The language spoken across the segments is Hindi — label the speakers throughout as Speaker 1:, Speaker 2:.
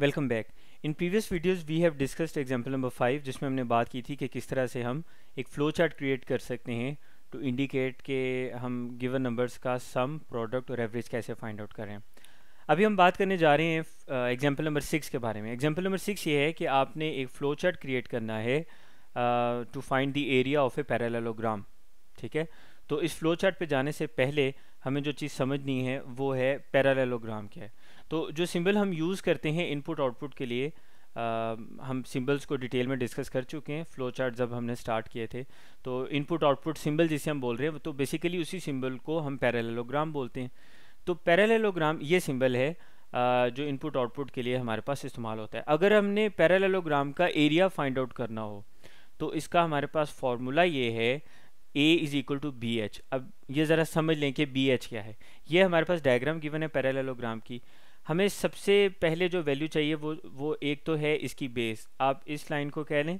Speaker 1: welcome back in previous videos we have discussed example number five जिसमें हमने बात की थी कि किस तरह से हम एक फ्लो चार्ट क्रिएट कर सकते हैं टू तो इंडिकेट के हम गिवन नंबर्स का सम प्रोडक्ट और एवरेज कैसे फाइंड आउट करें अभी हम बात करने जा रहे हैं एग्जाम्पल नंबर सिक्स के बारे में एग्जाम्पल नंबर सिक्स ये है कि आपने एक फ्लो चार्ट क्रिएट करना है to find the area of a parallelogram ठीक है तो इस फ्लो चार्ट पे जाने से पहले हमें जो चीज़ समझनी है वो है पैरालोग्राम क्या है तो जो सिंबल हम यूज़ करते हैं इनपुट आउटपुट के लिए आ, हम सिंबल्स को डिटेल में डिस्कस कर चुके हैं फ्लो चार्ट जब हमने स्टार्ट किए थे तो इनपुट आउटपुट सिंबल जिसे हम बोल रहे हैं तो बेसिकली उसी सिंबल को हम पैरेललोग्राम बोलते हैं तो पैरेललोग्राम ये सिंबल है आ, जो इनपुट आउटपुट के लिए हमारे पास इस्तेमाल होता है अगर हमने पैरेललोग्राम का एरिया फाइंड आउट करना हो तो इसका हमारे पास फार्मूला ये है A is equal to B H अब ये ज़रा समझ लें कि बी एच क्या है ये हमारे पास डायग्राम गिवन है पैरेललोग्राम की हमें सबसे पहले जो वैल्यू चाहिए वो वो एक तो है इसकी बेस आप इस लाइन को कह लें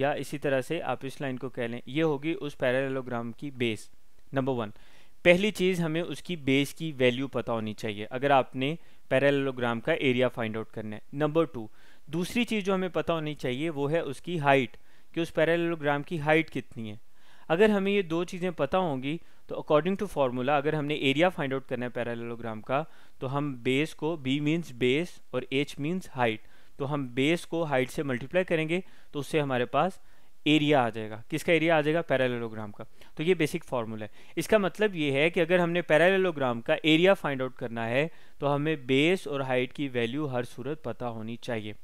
Speaker 1: या इसी तरह से आप इस लाइन को कह लें ये होगी उस पैरेललोग्राम की बेस नंबर वन पहली चीज़ हमें उसकी बेस की वैल्यू पता होनी चाहिए अगर आपने पैरेललोग्राम का एरिया फाइंड आउट करना है नंबर टू दूसरी चीज़ जो हमें पता होनी चाहिए वो है उसकी हाइट कि उस पैरेललोग्राम की हाइट कितनी है अगर हमें ये दो चीज़ें पता होंगी तो अकॉर्डिंग टू फार्मूला अगर हमने एरिया फाइंड आउट करना है पैरालेलोग्राम का तो हम बेस को बी मीन्स बेस और एच मीन्स हाइट तो हम बेस को हाइट से मल्टीप्लाई करेंगे तो उससे हमारे पास एरिया आ जाएगा किसका एरिया आ जाएगा पैरालेलोग्राम का तो ये बेसिक फार्मूला है इसका मतलब ये है कि अगर हमने पैरालेलोग्राम का एरिया फाइंड आउट करना है तो हमें बेस और हाइट की वैल्यू हर सूरत पता होनी चाहिए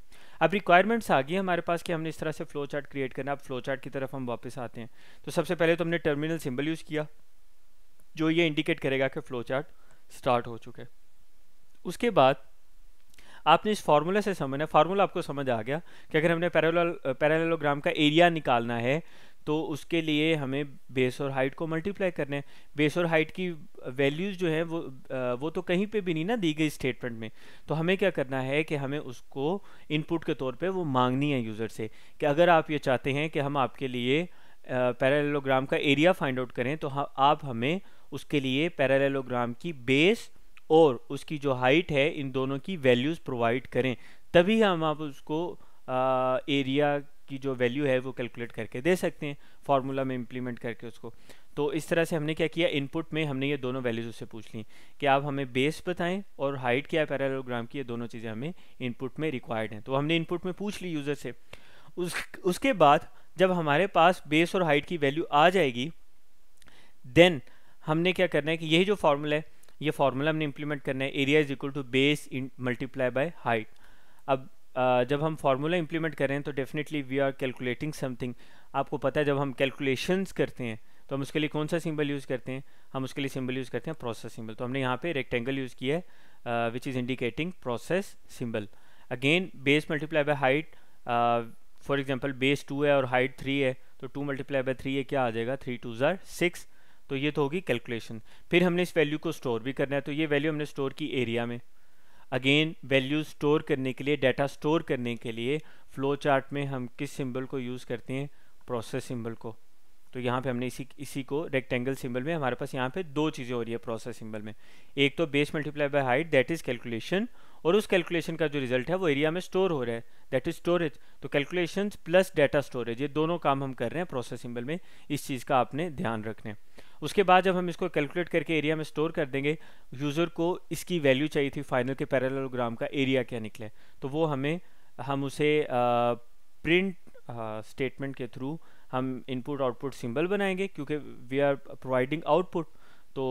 Speaker 1: अब रिक्वायरमेंट्स आ गई हमारे पास कि हमने इस तरह से फ्लो चार्ट क्रिएट करना अब फ्लो चार्ट की तरफ हम वापस आते हैं तो सबसे पहले तो हमने टर्मिनल सिंबल यूज़ किया जो ये इंडिकेट करेगा कि फ्लो चार्ट स्टार्ट हो चुके उसके बाद आपने इस फार्मूले से समझना फार्मूला आपको समझ आ गया कि अगर हमने पैरेलल पैरेललोग्राम का एरिया निकालना है तो उसके लिए हमें बेस और हाइट को मल्टीप्लाई करना है बेस और हाइट की वैल्यूज़ जो है वो वो तो कहीं पे भी नहीं ना दी गई स्टेटमेंट में तो हमें क्या करना है कि हमें उसको इनपुट के तौर पे वो मांगनी है यूज़र से कि अगर आप ये चाहते हैं कि हम आपके लिए पैरालेलोग्राम का एरिया फाइंड आउट करें तो हाँ, आप हमें उसके लिए पैरालेलोग्राम की बेस और उसकी जो हाइट है इन दोनों की वैल्यूज़ प्रोवाइड करें तभी हम आप उसको एरिया की जो वैल्यू है वो कैलकुलेट करके दे सकते हैं फार्मूला में इम्प्लीमेंट करके उसको तो इस तरह से हमने क्या किया इनपुट में हमने ये दोनों वैल्यूज उससे पूछ ली कि आप हमें बेस बताएं और हाइट क्या है पैरालोग्राम की ये दोनों चीज़ें हमें इनपुट में रिक्वायर्ड हैं तो हमने इनपुट में पूछ ली यूज़र से उस उसके बाद जब हमारे पास बेस और हाइट की वैल्यू आ जाएगी देन हमने क्या करना है कि यही जो फार्मूला है ये फार्मूला हमने इम्प्लीमेंट करना है area is equal to base in multiply by height अब जब हम फार्मूला इम्प्लीमेंट करें तो definitely we are calculating something आपको पता है जब हम कैलकुलेशंस करते हैं तो हम उसके लिए कौन सा सिंबल यूज़ करते हैं हम उसके लिए सिंबल यूज़ करते हैं प्रोसेस सिंबल तो हमने यहाँ पे रेक्टेंगल यूज़ किया है which is indicating process symbol again base multiply by height for example base two है और हाइट थ्री है तो टू मल्टीप्लाई बाय थ्री है क्या आ जाएगा थ्री टू ज़ार सिक्स तो ये तो होगी कैलकुलेशन फिर हमने इस वैल्यू को स्टोर भी करना है तो ये वैल्यू हमने स्टोर की एरिया में अगेन वैल्यू स्टोर करने के लिए डाटा स्टोर करने के लिए फ्लो चार्ट में हम किस सिंबल को यूज़ करते हैं प्रोसेस सिंबल को तो यहाँ पे हमने इसी इसी को रेक्टेंगल सिंबल में हमारे पास यहाँ पे दो चीज़ें हो रही है प्रोसेस सिंबल में एक तो base multiply by height that is calculation और उस कैलकुलेशन का जो रिजल्ट है वो एरिया में स्टोर हो रहा है दैट इज स्टोरेज तो कैलकुलेशन प्लस डाटा स्टोरेज ये दोनों काम हम कर रहे हैं प्रोसेस सिंबल में इस चीज़ का आपने ध्यान रखना है उसके बाद जब हम इसको कैलकुलेट करके एरिया में स्टोर कर देंगे यूज़र को इसकी वैल्यू चाहिए थी फाइनल के पैरेललोग्राम का एरिया क्या निकले तो वो हमें हम उसे प्रिंट स्टेटमेंट के थ्रू हम इनपुट आउटपुट सिंबल बनाएंगे क्योंकि वी आर प्रोवाइडिंग आउटपुट तो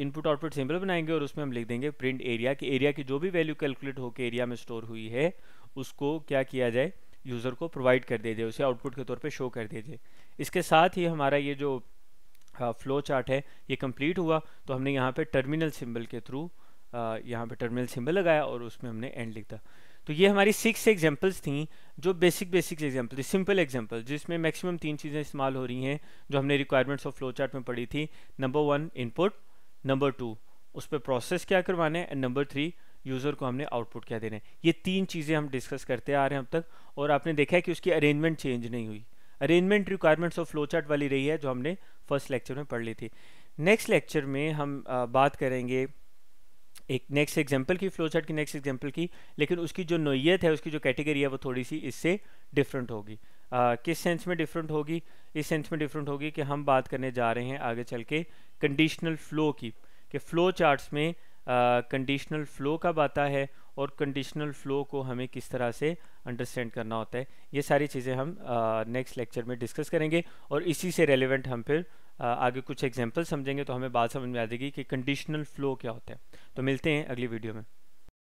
Speaker 1: इनपुट आउटपुट सिंबल बनाएंगे और उसमें हम लिख देंगे प्रिंट एरिया कि एरिया की जो भी वैल्यू कैलकुलेट होकर एरिया में स्टोर हुई है उसको क्या किया जाए यूज़र को प्रोवाइड कर दीजिए उसे आउटपुट के तौर पे शो कर दीजिए इसके साथ ही हमारा ये जो फ्लो चार्ट है ये कंप्लीट हुआ तो हमने यहाँ पे टर्मिनल सिंबल के थ्रू यहाँ पे टर्मिनल सिंबल लगाया और उसमें हमने एंड लिखा तो ये हमारी सिक्स एग्जाम्पल्स थी जो बेसिक बेसिक एग्जाम्पल थी सिंपल एग्जाम्पल जिसमें मैक्सिमम तीन चीज़ें इस्तेमाल हो रही हैं जो हमने रिक्वायरमेंट्स ऑफ फ्लो चार्ट में पढ़ी थी number one input number two उस पर प्रोसेस क्या करवाना है एंड नंबर थ्री यूज़र को हमने आउटपुट क्या देना है ये तीन चीज़ें हम डिस्कस करते आ रहे हैं अब तक और आपने देखा है कि उसकी अरेंजमेंट चेंज नहीं हुई arrangement requirements of flow chart वाली रही है जो हमने फर्स्ट लेक्चर में पढ़ ली थी नेक्स्ट लेक्चर में हम आ, बात करेंगे एक नेक्स्ट एग्जाम्पल की फ्लो चार्ट की नेक्स्ट एग्जाम्पल की लेकिन उसकी जो नोयत है उसकी जो कैटेगरी है वो थोड़ी सी इससे डिफरेंट होगी किस सेंस में डिफरेंट होगी इस सेंस में डिफरेंट होगी कि हम बात करने जा रहे हैं आगे चल के कंडीशनल फ्लो की कि फ्लो चार्ट्स में कंडीशनल फ्लो कब आता है और कंडीशनल फ्लो को हमें किस तरह से अंडरस्टैंड करना होता है ये सारी चीज़ें हम नेक्स्ट लेक्चर में डिस्कस करेंगे और इसी से रेलिवेंट हम फिर आ, आगे कुछ एग्जाम्पल समझेंगे तो हमें बात समझ में आ जाएगी कि कंडीशनल फ्लो क्या होता है तो मिलते हैं अगली वीडियो में